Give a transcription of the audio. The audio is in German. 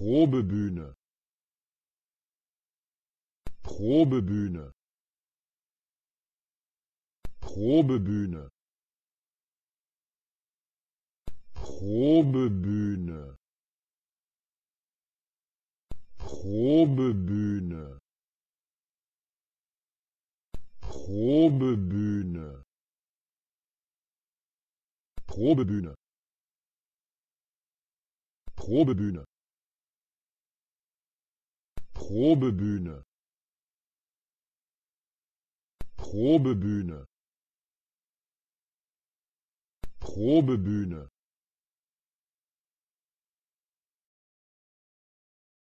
Probebühne Probebühne Probebühne Probebühne Probebühne Probebühne Probebühne Probebühne Probebühne Probebühne Probebühne